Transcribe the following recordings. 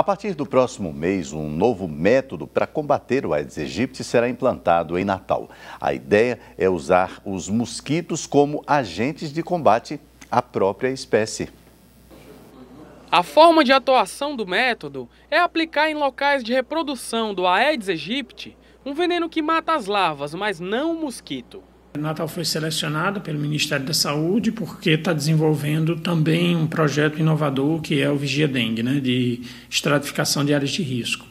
A partir do próximo mês, um novo método para combater o Aedes aegypti será implantado em Natal. A ideia é usar os mosquitos como agentes de combate à própria espécie. A forma de atuação do método é aplicar em locais de reprodução do Aedes aegypti um veneno que mata as larvas, mas não o mosquito. Natal foi selecionado pelo Ministério da Saúde porque está desenvolvendo também um projeto inovador que é o Vigia Dengue, né, de estratificação de áreas de risco.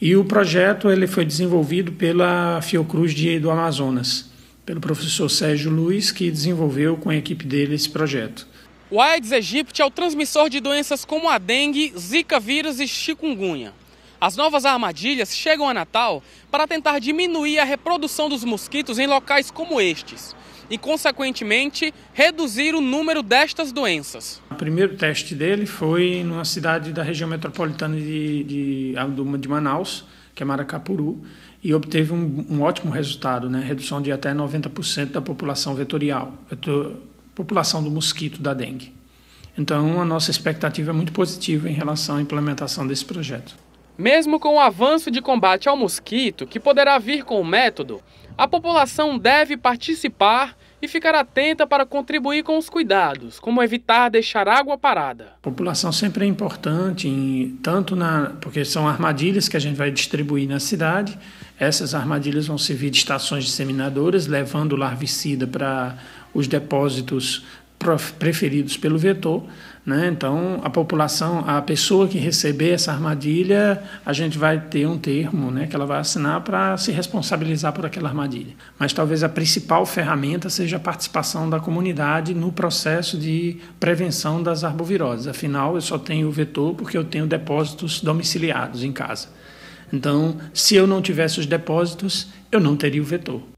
E o projeto ele foi desenvolvido pela Fiocruz de, do Amazonas, pelo professor Sérgio Luiz, que desenvolveu com a equipe dele esse projeto. O Aedes aegypti é o transmissor de doenças como a dengue, zika vírus e chikungunya. As novas armadilhas chegam a Natal para tentar diminuir a reprodução dos mosquitos em locais como estes e, consequentemente, reduzir o número destas doenças. O primeiro teste dele foi numa cidade da região metropolitana de, de, de Manaus, que é Maracapuru, e obteve um, um ótimo resultado, né? redução de até 90% da população vetorial, vetor, população do mosquito da dengue. Então, a nossa expectativa é muito positiva em relação à implementação desse projeto. Mesmo com o avanço de combate ao mosquito, que poderá vir com o método, a população deve participar e ficar atenta para contribuir com os cuidados, como evitar deixar água parada. A população sempre é importante, em, tanto na porque são armadilhas que a gente vai distribuir na cidade. Essas armadilhas vão servir de estações disseminadoras, levando larvicida para os depósitos preferidos pelo vetor. Né? Então, a população, a pessoa que receber essa armadilha, a gente vai ter um termo né, que ela vai assinar para se responsabilizar por aquela armadilha. Mas talvez a principal ferramenta seja a participação da comunidade no processo de prevenção das arboviroses. Afinal, eu só tenho o vetor porque eu tenho depósitos domiciliados em casa. Então, se eu não tivesse os depósitos, eu não teria o vetor.